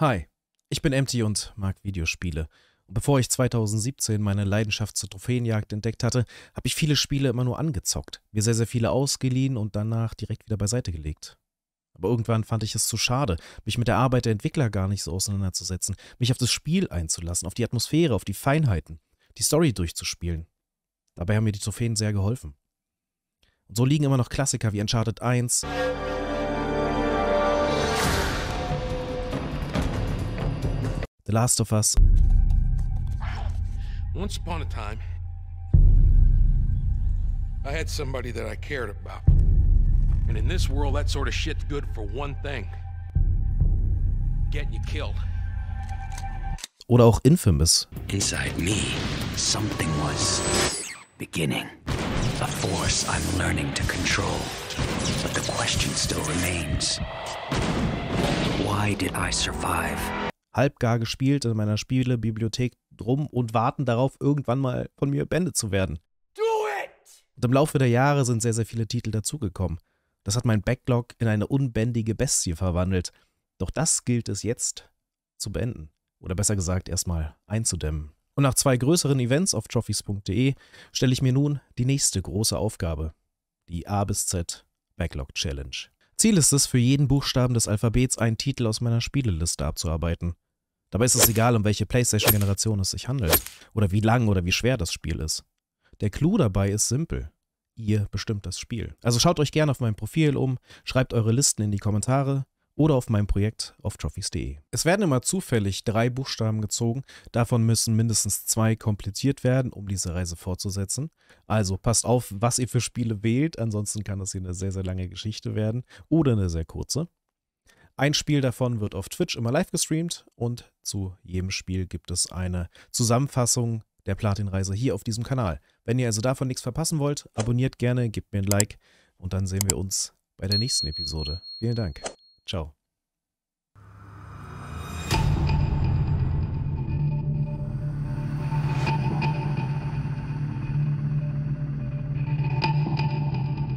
Hi, ich bin Empty und mag Videospiele. Und bevor ich 2017 meine Leidenschaft zur Trophäenjagd entdeckt hatte, habe ich viele Spiele immer nur angezockt, mir sehr, sehr viele ausgeliehen und danach direkt wieder beiseite gelegt. Aber irgendwann fand ich es zu schade, mich mit der Arbeit der Entwickler gar nicht so auseinanderzusetzen, mich auf das Spiel einzulassen, auf die Atmosphäre, auf die Feinheiten, die Story durchzuspielen. Dabei haben mir die Trophäen sehr geholfen. Und so liegen immer noch Klassiker wie Uncharted 1, Last of Us. Once upon a time, I had somebody that I cared about. And in this world, that sort of shit's good for one thing. Getting you killed. Oder auch Infamous. Inside me, something was beginning. A force I'm learning to control. But the question still remains. Why did I survive? halbgar gespielt in meiner Spielebibliothek rum und warten darauf, irgendwann mal von mir beendet zu werden. Do it! Und im Laufe der Jahre sind sehr, sehr viele Titel dazugekommen. Das hat mein Backlog in eine unbändige Bestie verwandelt. Doch das gilt es jetzt zu beenden. Oder besser gesagt, erstmal einzudämmen. Und nach zwei größeren Events auf trophies.de stelle ich mir nun die nächste große Aufgabe, die A bis Z Backlog Challenge. Ziel ist es, für jeden Buchstaben des Alphabets einen Titel aus meiner Spieleliste abzuarbeiten. Dabei ist es egal, um welche PlayStation-Generation es sich handelt oder wie lang oder wie schwer das Spiel ist. Der Clou dabei ist simpel. Ihr bestimmt das Spiel. Also schaut euch gerne auf meinem Profil um, schreibt eure Listen in die Kommentare oder auf meinem Projekt auf trophies.de. Es werden immer zufällig drei Buchstaben gezogen, davon müssen mindestens zwei komplettiert werden, um diese Reise fortzusetzen. Also passt auf, was ihr für Spiele wählt, ansonsten kann das hier eine sehr, sehr lange Geschichte werden oder eine sehr kurze. Ein Spiel davon wird auf Twitch immer live gestreamt und zu jedem Spiel gibt es eine Zusammenfassung der Platinreise hier auf diesem Kanal. Wenn ihr also davon nichts verpassen wollt, abonniert gerne, gebt mir ein Like und dann sehen wir uns bei der nächsten Episode. Vielen Dank. Ciao.